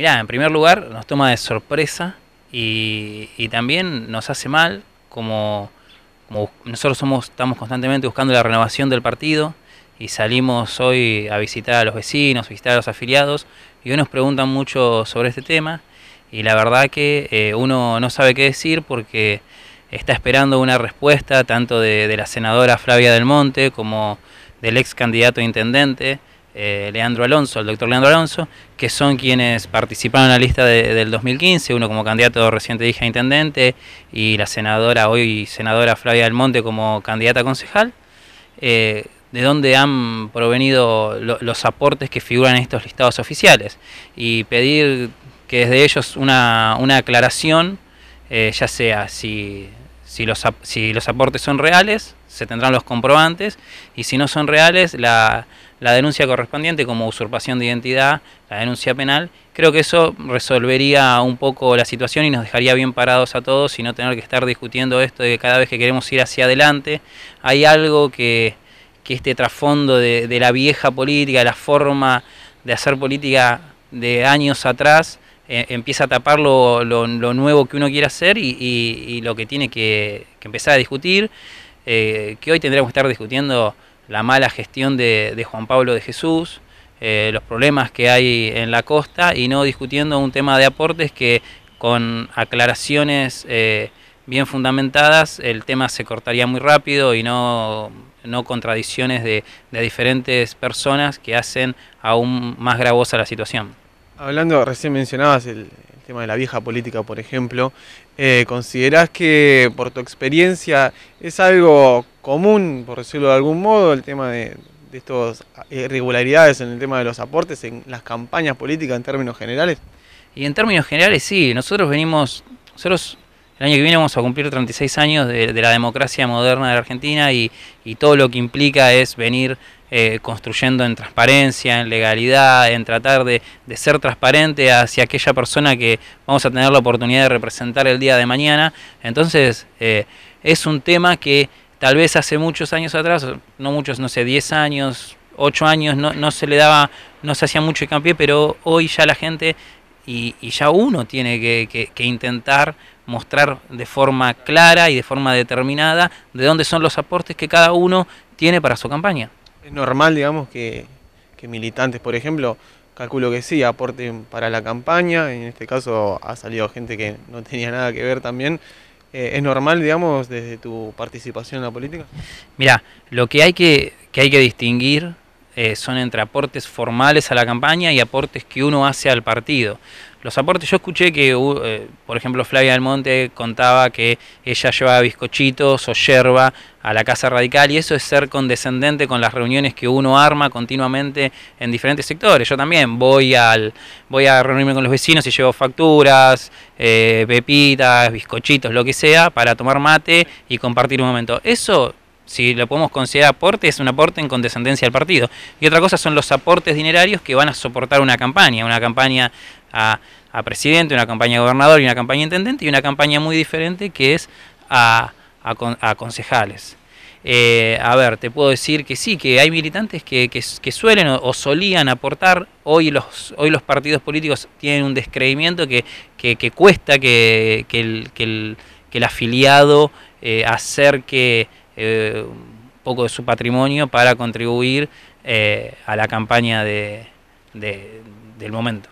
Mirá, en primer lugar nos toma de sorpresa y, también nos hace mal como, nosotros somos, estamos constantemente buscando la renovación del partido y salimos hoy a visitar a los vecinos, a visitar a los afiliados y hoy nos preguntan mucho sobre este tema y la verdad que eh, uno no sabe qué decir porque está esperando una respuesta tanto de, de la senadora Flavia del Monte como del ex candidato a intendente eh, Leandro Alonso, el doctor Leandro Alonso, que son quienes participaron en la lista del 2015, uno como candidato reciente dije a intendente y la senadora, hoy senadora Flavia del Monte como candidata concejal, eh, de dónde han provenido los aportes que figuran en estos listados oficiales y pedir que desde ellos una, aclaración, eh, ya sea si si los, si los aportes son reales, se tendrán los comprobantes y si no son reales, la, denuncia correspondiente como usurpación de identidad, la denuncia penal. Creo que eso resolvería un poco la situación y nos dejaría bien parados a todos y no tener que estar discutiendo esto de que cada vez que queremos ir hacia adelante hay algo que, que este trasfondo de, de la vieja política, la forma de hacer política de años atrás, eh, empieza a tapar lo, nuevo que uno quiere hacer y, lo que tiene que, empezar a discutir, eh, que hoy tendríamos que estar discutiendo la mala gestión de, Juan Pablo de Jesús, eh, los problemas que hay en la costa y no discutiendo un tema de aportes que con aclaraciones bien fundamentadas el tema se cortaría muy rápido y no no contradicciones de, diferentes personas que hacen aún más gravosa la situación. Hablando, recién mencionabas el, tema de la vieja política, por ejemplo, eh, ¿considerás que por tu experiencia es algo común, por decirlo de algún modo, el tema de, estas eh, irregularidades en el tema de los aportes en las campañas políticas en términos generales? Y en términos generales sí, nosotros venimos, nosotros el año que viene vamos a cumplir 36 años de, la democracia moderna de la Argentina y, y, todo lo que implica es venir eh, construyendo en transparencia, en legalidad, en tratar de, ser transparente hacia aquella persona que vamos a tener la oportunidad de representar el día de mañana. Entonces, eh, es un tema que tal vez hace muchos años atrás, no muchos, no sé, 10 años, 8 años, no, se le daba, no se hacía mucho hincapié, pero hoy ya la gente y, ya uno tiene que intentar mostrar de forma clara y de forma determinada de dónde son los aportes que cada uno tiene para su campaña. ¿Es normal, digamos, que, militantes, por ejemplo, calculo que sí, aporten para la campaña, en este caso ha salido gente que no tenía nada que ver también. Eh, ¿Es normal, digamos, desde tu participación en la política? Mira, lo que hay que, hay que distinguir eh, son entre aportes formales a la campaña y aportes que uno hace al partido los aportes. Yo escuché que, uh, eh, por ejemplo, Flavia del Monte contaba que ella llevaba bizcochitos o yerba a la Casa Radical y eso es ser condescendente con las reuniones que uno arma continuamente en diferentes sectores. Yo también voy, al, voy a reunirme con los vecinos y llevo facturas, eh, pepitas, bizcochitos, lo que sea, para tomar mate y compartir un momento. Eso si lo podemos considerar aporte, es un aporte en condescendencia al partido. Y otra cosa son los aportes dinerarios que van a soportar una campaña, una campaña a, presidente, una campaña a gobernador y una campaña a intendente, y una campaña muy diferente que es a, a, concejales. Eh, a ver, te puedo decir que sí, que hay militantes que, suelen o, solían aportar, hoy los, hoy los partidos políticos tienen un descreimiento que, cuesta que, el, afiliado eh, acerque eh, un poco de su patrimonio para contribuir eh, a la campaña de, del momento.